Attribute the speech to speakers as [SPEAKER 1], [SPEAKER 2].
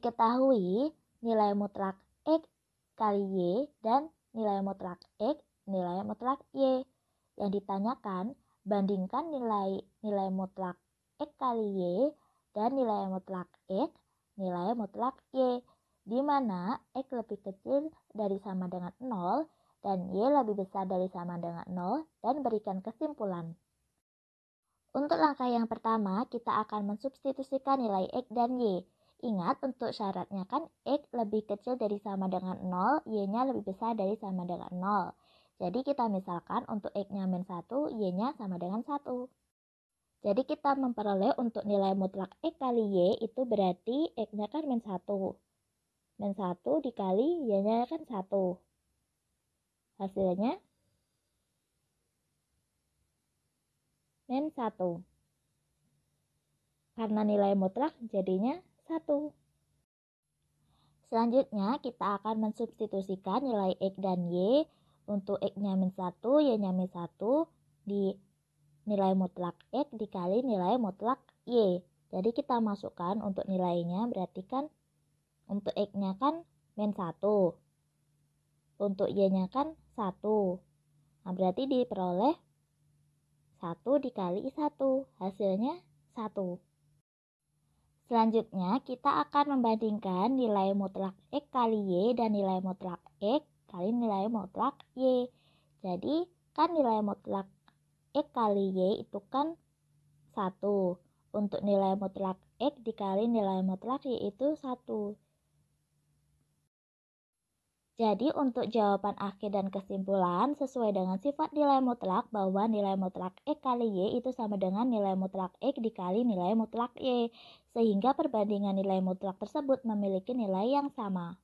[SPEAKER 1] Diketahui nilai mutlak X kali Y dan nilai mutlak X, nilai mutlak Y. Yang ditanyakan, bandingkan nilai nilai mutlak X kali Y dan nilai mutlak X, nilai mutlak Y, di mana X lebih kecil dari sama dengan 0 dan Y lebih besar dari sama dengan 0 dan berikan kesimpulan. Untuk langkah yang pertama, kita akan mensubstitusikan nilai X dan Y. Ingat untuk syaratnya kan X lebih kecil dari sama dengan 0, Y-nya lebih besar dari sama dengan 0. Jadi kita misalkan untuk X-nya min 1, Y-nya sama dengan 1. Jadi kita memperoleh untuk nilai mutlak X kali Y itu berarti X-nya kan min 1. Min 1 dikali Y-nya kan 1. Hasilnya min 1. Karena nilai mutlak jadinya 1. Selanjutnya, kita akan mensubstitusikan nilai X dan Y untuk X-nya min 1, Y-nya min 1 di nilai mutlak X dikali nilai mutlak Y. Jadi kita masukkan untuk nilainya berarti kan untuk X-nya kan min 1. Untuk Y-nya kan 1. Nah, berarti diperoleh 1 dikali 1. Hasilnya 1. Selanjutnya, kita akan membandingkan nilai mutlak X kali Y dan nilai mutlak X kali nilai mutlak Y. Jadi, kan nilai mutlak X kali Y itu kan 1. Untuk nilai mutlak X dikali nilai mutlak Y itu 1. Jadi untuk jawaban akhir dan kesimpulan sesuai dengan sifat nilai mutlak bahwa nilai mutlak X kali Y itu sama dengan nilai mutlak X dikali nilai mutlak Y sehingga perbandingan nilai mutlak tersebut memiliki nilai yang sama.